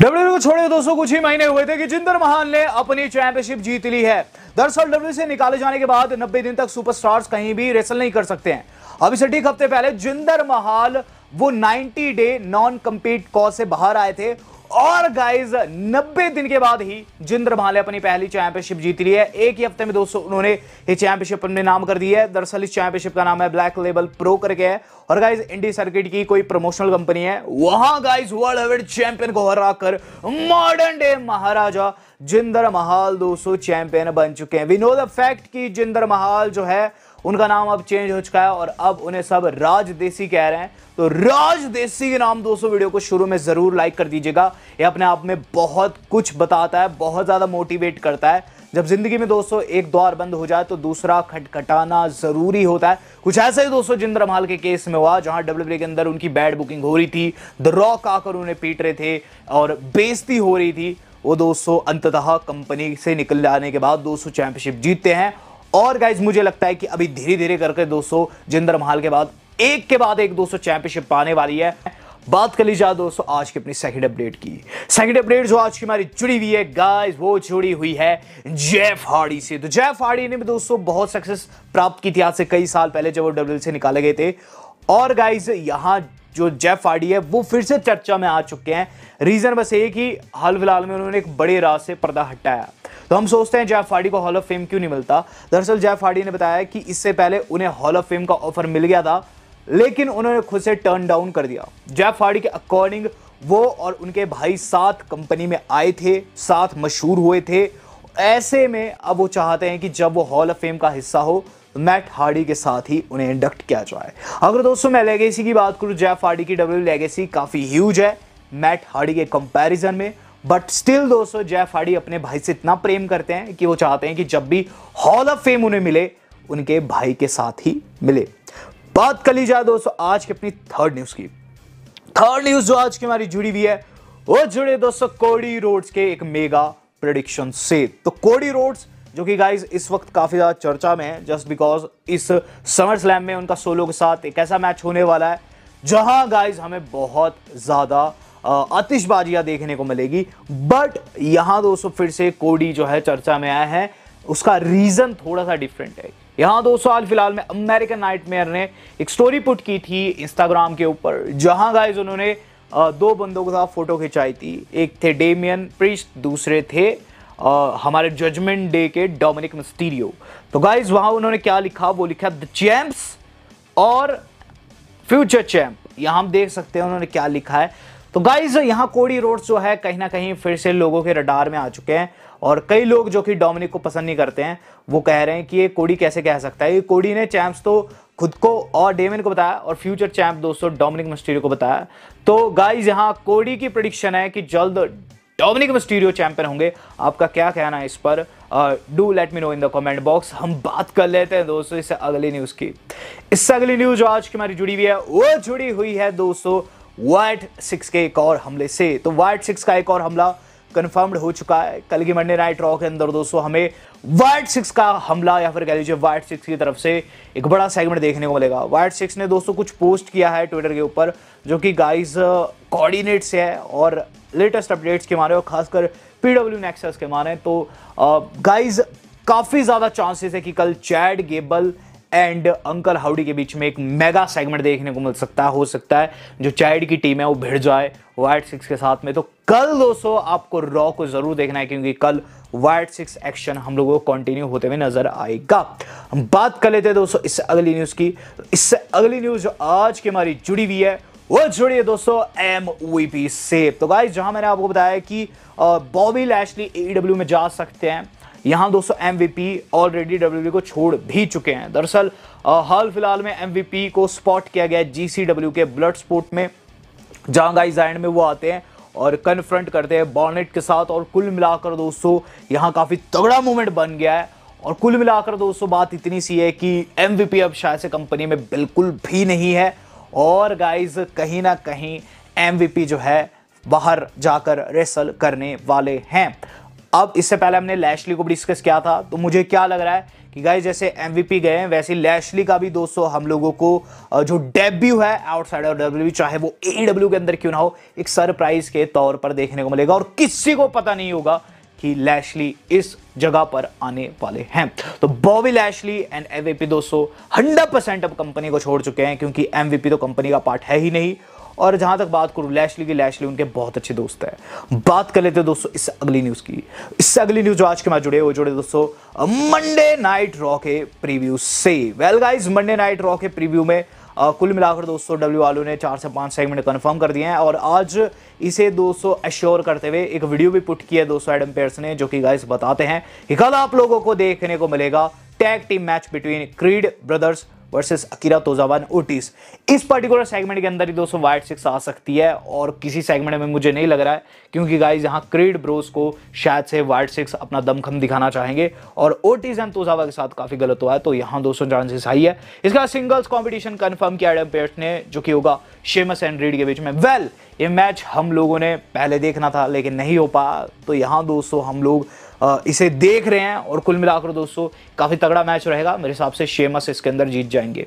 W e को छोड़े दोस्तों कुछ ही महीने हुए थे कि जिंदर महान ने अपनी चैंपियनशिप जीत ली है दरअसल डब्ल्यू e से निकाले जाने के बाद 90 दिन तक सुपरस्टार्स कहीं भी रेसल नहीं कर सकते हैं अभी से ठीक हफ्ते पहले जिंदर महाल वो 90 डे नॉन कम्पीट कॉल से बाहर आए थे और गाइज 90 दिन के बाद ही जिंद्र भाले अपनी पहली चैंपियनशिप जीत रही है एक ही हफ्ते में दोस्तों उन्होंने ये चैंपियनशिप अपने नाम कर दी है दरअसल इस चैंपियनशिप का नाम है ब्लैक लेबल प्रो करके है और गाइज इंडी सर्किट की कोई प्रमोशनल कंपनी है वहां गाइज वर्ल्ड हेवेड चैंपियन को हराकर मॉडर्न डे महाराजा जिंदर महाल दोस्तों चैंपियन बन चुके हैं विनोद फैक्ट की जिंदर महाल जो है उनका नाम अब चेंज हो चुका है और अब उन्हें सब राज देसी कह रहे हैं तो राज देसी के नाम दोस्तों वीडियो को शुरू में ज़रूर लाइक कर दीजिएगा ये अपने आप में बहुत कुछ बताता है बहुत ज़्यादा मोटिवेट करता है जब ज़िंदगी में दोस्तों एक द्वार बंद हो जाए तो दूसरा खटखटाना ज़रूरी होता है कुछ ऐसा ही दोस्तों जिंदर माल के केस में हुआ जहां डब्ल्यू e के अंदर उनकी बैड बुकिंग हो रही थी द रॉक आकर उन्हें पीट रहे थे और बेइज्जती हो रही थी वो दोस्तों अंततः कंपनी से निकल जाने के बाद दोस्तों चैंपियनशिप जीतते हैं और गाइज मुझे लगता है कि अभी धीरे धीरे करके दोस्तों जिंदर महाल के बाद एक के बाद एक दोस्तों चैंपियनशिप पाने वाली है बात कर लीजिए दोस्तों आज की अपनी सेकंड अपडेट की सेकंड अपडेट जो आज की हमारी जुड़ी हुई है गाइस वो जुड़ी हुई है जेफ हार्डी से तो जेफ हार्डी ने भी दोस्तों बहुत सक्सेस प्राप्त की थी आज से कई साल पहले जब वो डब्ल्यू से निकाले गए थे और गाइज यहाँ जो जेफ हार्डी है वो फिर से चर्चा में आ चुके हैं रीज़न बस ये कि हाल फिलहाल में उन्होंने एक बड़े राह से पर्दा हटाया तो हम सोचते हैं जैफ हार्डी को हॉल ऑफ फेम क्यों नहीं मिलता दरअसल जैफ हार्डी ने बताया कि इससे पहले उन्हें हॉल ऑफ फेम का ऑफर मिल गया था लेकिन उन्होंने खुद से टर्न डाउन कर दिया जैफ फाड़ी के अकॉर्डिंग वो और उनके भाई साथ कंपनी में आए थे साथ मशहूर हुए थे ऐसे में अब वो चाहते हैं कि जब वो हॉल ऑफ फेम का हिस्सा हो तो मैट हार्डी के साथ ही उन्हें इंडक्ट किया जाए अगर दोस्तों मैं लेगेसी की बात करूं जैफ हार्डी की डब्ल्यू लेगेसी काफ़ी ह्यूज है मैट हार्डी के कंपैरिजन में बट स्टिल दोस्तों जेफ हार्डी अपने भाई से इतना प्रेम करते हैं कि वो चाहते हैं कि जब भी हॉल ऑफ फेम उन्हें मिले उनके भाई के साथ ही मिले बात कर ली जाए दोस्तों आज की अपनी थर्ड न्यूज की थर्ड न्यूज जो आज की हमारी जुड़ी हुई है वो जुड़े दोस्तों कोडी रोड्स के एक मेगा प्रोडिक्शन से तो कोडी रोड्स जो कि गाइज इस वक्त काफ़ी ज़्यादा चर्चा में है जस्ट बिकॉज इस समर स्लैम में उनका सोलो के साथ एक ऐसा मैच होने वाला है जहां गाइज हमें बहुत ज़्यादा आतिशबाजिया देखने को मिलेगी बट यहां दोस्तों फिर से कोडी जो है चर्चा में आया है उसका रीज़न थोड़ा सा डिफरेंट है यहां दोस्तों हाल फिलहाल में अमेरिकन नाइटमेयर ने एक स्टोरी पुट की थी इंस्टाग्राम के ऊपर जहां गाइज उन्होंने दो बंदों के साथ फ़ोटो खिंचाई थी एक थे डेमियन प्रिस्ट दूसरे थे आ, हमारे जजमेंट डे के डोमिनिक मिस्टीरियो तो गाइज वहां उन्होंने क्या लिखा वो लिखा द चैम्प्स और फ्यूचर चैम्प यहां हम देख सकते हैं उन्होंने क्या लिखा है तो गाइज यहाँ कोडी रोड जो है कहीं ना कहीं फिर से लोगों के रडार में आ चुके हैं और कई लोग जो कि डोमिनिक को पसंद नहीं करते हैं वो कह रहे हैं कि ये कोडी कैसे कह सकता है ये कोडी ने चैंप्स तो खुद को और डेमिन को बताया और फ्यूचर चैम्प दोस्तों डोमिनिक मस्टीरियो को बताया तो गाइज यहाँ कोडी की प्रडिक्शन है कि जल्द डोमिनिक मस्टीरियो चैंपियन होंगे आपका क्या कहना है इस पर do let me know in the comment box हम बात कर लेते हैं दोस्तों इससे अगली न्यूज़ की इससे अगली न्यूज़ जो आज की हमारी जुड़ी हुई है वो जुड़ी हुई है दोस्तों वाइट सिक्स के एक और हमले से तो वाइट सिक्स का एक और हमला कन्फर्म्ड हो चुका है कल की मंडे नाइट रॉ के अंदर दोस्तों हमें वाइट सिक्स का हमला या फिर कह लीजिए वाइट सिक्स की तरफ से एक बड़ा सेगमेंट देखने को मिलेगा वाइट सिक्स ने दोस्तों कुछ पोस्ट किया है ट्विटर के ऊपर जो कि गाइस uh, कोऑर्डिनेट्स है और लेटेस्ट अपडेट्स के माने और खासकर पी डब्ल्यू के माने तो गाइज uh, काफ़ी ज़्यादा चांसेस है कि कल Chad Gable and Uncle Howdy के बीच में एक मेगा सेगमेंट देखने को मिल सकता है हो सकता है जो चाइल्ड की टीम है वो भिड़ जाए वाइट सिक्स के साथ में तो कल दोस्तों आपको रॉ को जरूर देखना है क्योंकि कल वाइट सिक्स एक्शन हम लोगों को कंटिन्यू होते हुए नजर आएगा हम बात कर लेते हैं दोस्तों इससे अगली न्यूज की इससे अगली न्यूज जो आज की हमारी जुड़ी हुई है वो जुड़ी है दोस्तों एम से तो गाइज जहां मैंने आपको बताया कि बॉबी लैशली ईडब्ल्यू में जा सकते हैं यहाँ दोस्तों एम ऑलरेडी डब्ल्यू को छोड़ भी चुके हैं दरअसल हाल फिलहाल में एम को स्पॉट किया गया जी सी के ब्लड स्पोर्ट में जहाँ गाइज में वो आते हैं और कन्फ्रंट करते हैं बॉनेट के साथ और कुल मिलाकर दोस्तों यहाँ काफ़ी तगड़ा मूवमेंट बन गया है और कुल मिलाकर दोस्तों बात इतनी सी है कि एम अब शायद से कंपनी में बिल्कुल भी नहीं है और गाइज कहीं ना कहीं एम जो है बाहर जाकर रेसल करने वाले हैं अब इससे पहले हमने लैशली को भी डिस्कस किया था तो मुझे क्या लग रहा है कि गाइज जैसे एम गए हैं वैसे लैशली का भी दोस्तों हम लोगों को जो डेब्यू है आउटसाइड ऑफ डब्ल्यू चाहे वो ए e के अंदर क्यों ना हो एक सरप्राइज के तौर पर देखने को मिलेगा और किसी को पता नहीं होगा कि लैशली इस जगह पर आने वाले हैं तो Bobby Lashley and M V P दोस्तों हंड्रेड परसेंट अब कंपनी को छोड़ चुके हैं क्योंकि एम तो कंपनी का पार्ट है ही नहीं और जहां तक बात करूं लैशली की लैशली उनके बहुत अच्छे दोस्त है बात कर लेते हैं दोस्तों इस अगली न्यूज़ की इससे अगली न्यूज़ जो आज के मैं जुड़े वो जुड़े दोस्तों मंडे नाइट रॉ के प्रीव्यू से well guys Monday night Raw के प्रीव्यू में Uh, कुल मिलाकर दोस्तों डब्ल्यू आलू ने चार से पाँच सेगमेंट कन्फर्म कर दिए हैं और आज इसे दोस्तों एश्योर करते हुए एक वीडियो भी पुट किया है दोस्तों एडम पेयर्स ने जो कि गाइस बताते हैं कि कल आप लोगों को देखने को मिलेगा tag team match between Creed Brothers versus Akira Tozawa Otis इस पर्टिकुलर सेगमेंट के अंदर ही दोस्तों वाइट सिक्स आ सकती है और किसी सेगमेंट में मुझे नहीं लग रहा है क्योंकि गाइज यहाँ क्रीड ब्रोस को शायद से वाइट सिक्स अपना दमखम दिखाना चाहेंगे और ओटिस एंड तोजावा के साथ काफ़ी गलत हुआ है तो यहाँ दोस्तों चांसेस हाई है इसका सिंगल्स कॉम्पिटिशन कन्फर्म किया एडम पेट ने जो कि होगा शेमस एंड रीड के बीच में वेल ये मैच हम लोगों ने पहले देखना था लेकिन नहीं हो पा तो यहाँ दोस्तों हम लोग इसे देख रहे हैं और कुल मिलाकर दोस्तों काफ़ी तगड़ा मैच रहेगा मेरे हिसाब से शेमस इसके अंदर जीत जाएंगे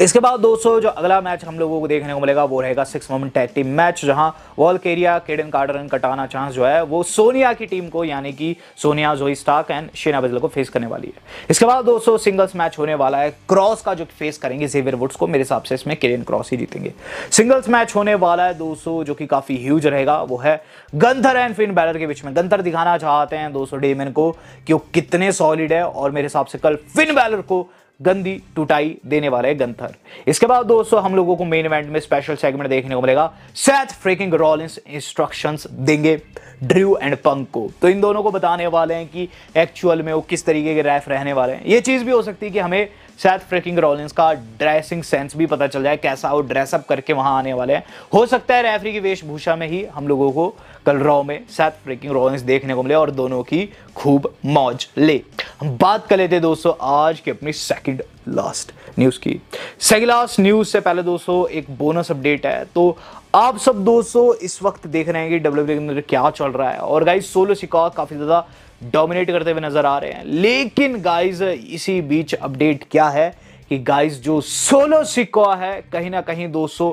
इसके बाद दोस्तों जो अगला मैच हम लोगों को देखने को मिलेगा वो रहेगा six man tag team match जहां वॉलकेरिया केडन कार्डर एंड कटाना चांस जो है वो सोनिया की टीम को यानी कि सोनिया जोई स्टाक एंड शेना बजल को फेस करने वाली है इसके बाद दोस्तों सिंगल्स मैच होने वाला है क्रॉस का जो फेस करेंगे जेवियर वुड्स को मेरे हिसाब से इसमें केडन क्रॉस ही जीतेंगे सिंगल्स मैच होने वाला है दोस्तों जो कि काफी ह्यूज रहेगा वो है गंथर एंड फिन बैलर के बीच में गंथर दिखाना चाहते हैं दोस्तों डेमेन को कि वो कितने सॉलिड है और मेरे हिसाब से कल फिन बैलर को गंदी टुटाई देने वाले गंथर इसके बाद दोस्तों हम लोगों को मेन इवेंट में स्पेशल सेगमेंट देखने को मिलेगा सेथ फ्रेकिंग रॉलिंस इंस्ट्रक्शंस देंगे ड्रू एंड पंक को तो इन दोनों को बताने वाले हैं कि एक्चुअल में वो किस तरीके के रैफ रहने वाले हैं ये चीज़ भी हो सकती है कि हमें शायद फ्रेकिंग रॉलिंस का ड्रेसिंग सेंस भी पता चल जाए कैसा वो ड्रेसअप करके वहाँ आने वाले हैं हो सकता है रेफरी की वेशभूषा में ही हम लोगों को कल रॉ में शायद फ्रेकिंग रॉलिंस देखने को मिले और दोनों की खूब मौज ले हम बात कर लेते दोस्तों आज की अपनी सेकेंड लास्ट न्यूज़ की सेकेंड लास्ट न्यूज़ से पहले दोस्तों एक बोनस अपडेट है तो आप सब दोस्तों इस वक्त देख रहे हैं कि डब्ल्यू e के क्या चल रहा है और गाइस सोलो शिका काफ़ी ज़्यादा डोमिनेट करते हुए नजर आ रहे हैं लेकिन गाइज इसी बीच अपडेट क्या है कि गाइस जो सोलो सिक्वा है कहीं ना कहीं दोस्तों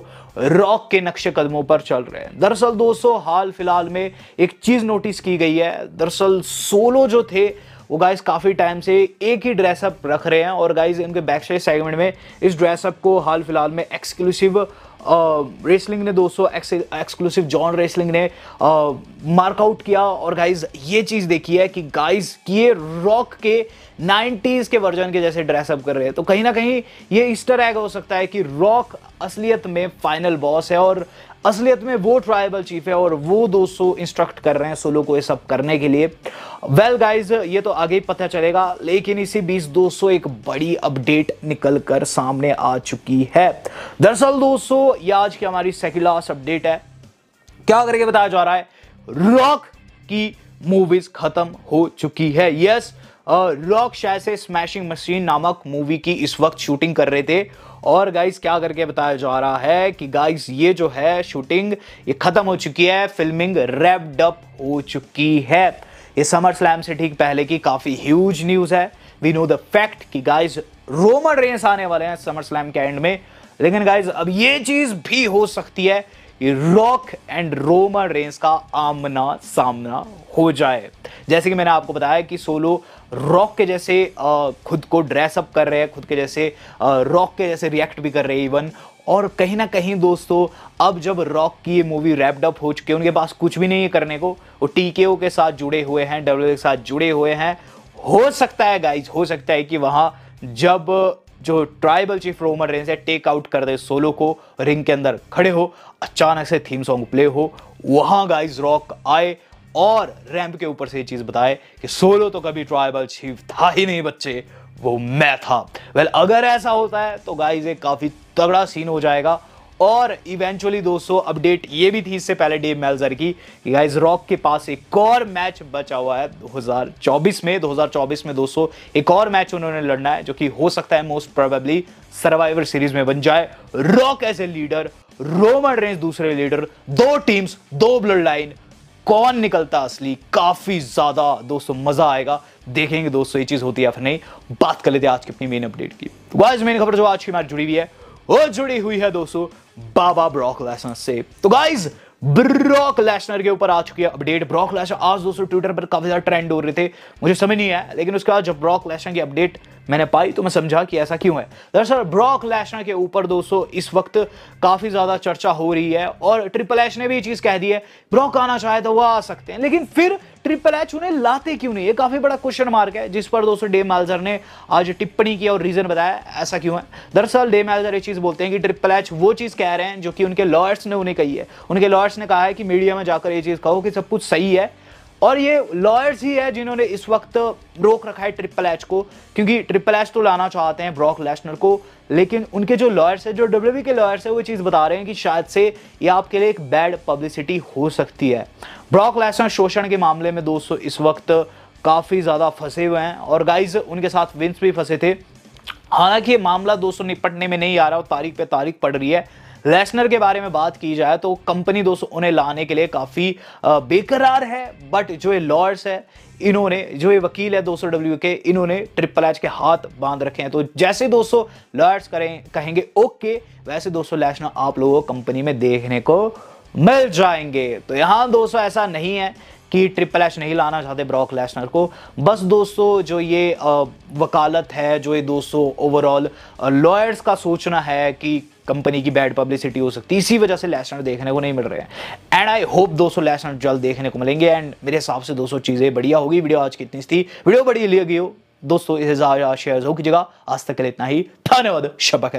रॉक के नक्शे कदमों पर चल रहे हैं दरअसल दोस्तों हाल फिलहाल में एक चीज़ नोटिस की गई है दरअसल सोलो जो थे वो गाइस काफ़ी टाइम से एक ही ड्रेसअप रख रहे हैं और गाइस इनके बैक साइड सेगमेंट में इस ड्रेसअप को हाल फिलहाल में एक्सक्लूसिव रेसलिंग ने दोस्तों एक्सक्लूसिव जॉन रेसलिंग ने मार्कआउट किया और गाइज ये चीज़ देखी है कि गाइज ये रॉक के 90s के वर्जन के जैसे ड्रेसअप कर रहे हैं तो कहीं ना कहीं ये ईस्टर एग हो सकता है कि रॉक असलियत में फाइनल बॉस है और असलियत में वो ट्राइबल चीफ है और वो दोस्तों इंस्ट्रक्ट कर रहे हैं सोलो को ये सब करने के लिए वेल well गाइज ये तो आगे ही पता चलेगा लेकिन इसी बीच दोस्तों एक बड़ी अपडेट निकल कर सामने आ चुकी है दरअसल दोस्तों ये आज की हमारी लास्ट अपडेट है क्या करके बताया जा रहा है रॉक की मूवीज खत्म हो चुकी है यस yes, रॉक शायद से स्मैशिंग मशीन नामक मूवी की इस वक्त शूटिंग कर रहे थे और गाइस क्या करके बताया जा रहा है कि गाइस ये जो है शूटिंग ये ख़त्म हो चुकी है फिल्मिंग रैप्ड अप हो चुकी है ये समर स्लैम से ठीक पहले की काफ़ी ह्यूज न्यूज़ है वी नो द फैक्ट कि गाइस रोमन रेंस आने वाले हैं समर स्लैम के एंड में लेकिन गाइज अब ये चीज़ भी हो सकती है रॉक एंड रोमा रेंस का आमना सामना हो जाए जैसे कि मैंने आपको बताया कि सोलो रॉक के जैसे खुद को ड्रेसअप कर रहे हैं खुद के जैसे रॉक के जैसे रिएक्ट भी कर रहे हैं इवन और कहीं ना कहीं दोस्तों अब जब रॉक की ये मूवी रैपडअप हो चुकी है उनके पास कुछ भी नहीं है करने को वो टी के साथ जुड़े हुए हैं डब्ल्यू के साथ जुड़े हुए हैं हो सकता है गाइज हो सकता है कि वहाँ जब जो ट्राइबल चीफ रोमन रेंज है टेक आउट कर दे सोलो को रिंग के अंदर खड़े हो अचानक से थीम सॉन्ग प्ले हो वहां गाइज रॉक आए और रैंप के ऊपर से ये चीज़ बताए कि सोलो तो कभी ट्राइबल चीफ था ही नहीं बच्चे वो मैं था वेल well, अगर ऐसा होता है तो गाइज एक काफ़ी तगड़ा सीन हो जाएगा और इवेंचुअली दोस्तों अपडेट ये भी थी इससे पहले डेव मेल्जर की कि रॉक के पास एक और मैच बचा हुआ है 2024 में 2024 में दोस्तों एक और मैच उन्होंने लड़ना है जो कि हो सकता है मोस्ट प्रोबेबली सर्वाइवर सीरीज में बन जाए Rock as a leader Roman Reigns दूसरे लीडर दो टीम्स दो ब्लड लाइन कौन निकलता असली काफी ज्यादा दोस्तों मजा आएगा देखेंगे दोस्तों ये चीज होती है फिर नहीं बात कर लेते हैं आज की अपनी मेन अपडेट की वाइज तो मेन खबर जो आज की मैच जुड़ी हुई है वो जुड़ी हुई है दोस्तों बाबा ब्रॉक लेसनर से तो गाइज ब्रॉक लेसनर के ऊपर आ चुकी है अपडेट ब्रॉक लेसनर आज दोस्तों ट्विटर पर काफी ज्यादा ट्रेंड हो रहे थे मुझे समझ नहीं आया लेकिन उसके बाद जब ब्रॉक लेसनर की अपडेट मैंने पाई तो मैं समझा कि ऐसा क्यों है दरअसल ब्रॉक लैशना के ऊपर दोस्तों इस वक्त काफ़ी ज़्यादा चर्चा हो रही है और ट्रिपल एच ने भी ये चीज़ कह दी है ब्रॉक आना चाहे तो वह आ सकते हैं लेकिन फिर ट्रिपल एच उन्हें लाते क्यों नहीं ये काफ़ी बड़ा क्वेश्चन मार्क है जिस पर दोस्तों डे मैल्जर ने आज टिप्पणी की और रीज़न बताया ऐसा क्यों है दरअसल डे मैल्जर ये चीज़ बोलते हैं कि ट्रिपल एच वो चीज़ कह रहे हैं जो कि उनके लॉयर्स ने उन्हें कही है उनके लॉयर्स ने कहा है कि मीडिया में जाकर ये चीज़ कहो कि सब कुछ सही है और ये लॉयर्स ही है जिन्होंने इस वक्त रोक रखा है ट्रिपल एच को क्योंकि ट्रिपल एच तो लाना चाहते हैं ब्रॉक लेसनर को लेकिन उनके जो लॉयर्स हैं जो डब्ल्यू e के लॉयर्स हैं वो चीज़ बता रहे हैं कि शायद से ये आपके लिए एक बैड पब्लिसिटी हो सकती है ब्रॉक लेसनर शोषण के मामले में दोस्तों इस वक्त काफ़ी ज़्यादा फंसे हुए हैं और गाइज उनके साथ विंस भी फंसे थे हालांकि ये मामला दोस्तों निपटने में नहीं आ रहा और तारीख पे तारीख पड़ रही है लेसनर के बारे में बात की जाए तो कंपनी दोस्तों उन्हें लाने के लिए काफ़ी बेकरार है बट जो ये लॉयर्स है इन्होंने जो ये वकील है दोस्तों डब्ल्यू के इन्होंने ट्रिपल एच के हाथ बांध रखे हैं तो जैसे दोस्तों लॉयर्स करें कहेंगे ओके वैसे दोस्तों लेसनर आप लोगों को कंपनी में देखने को मिल जाएंगे तो यहाँ दोस्तों ऐसा नहीं है कि ट्रिपल एच नहीं लाना चाहते ब्रॉक लेसनर को बस दोस्तों जो ये वकालत है जो ये दोस्तों ओवरऑल लॉयर्स का सोचना है कि कंपनी की बैड पब्लिसिटी हो सकती है इसी वजह से लेसनर देखने को नहीं मिल रहे हैं एंड आई होप दोस्तों लेसनर जल्द देखने को मिलेंगे एंड मेरे हिसाब से दोस्तों चीज़ें बढ़िया होगी वीडियो आज कितनी थी वीडियो बढ़िया गई हो दोस्तों इसे ज़्यादा शेयर हो कीजिएगा आज तक के लिए इतना ही धन्यवाद शपक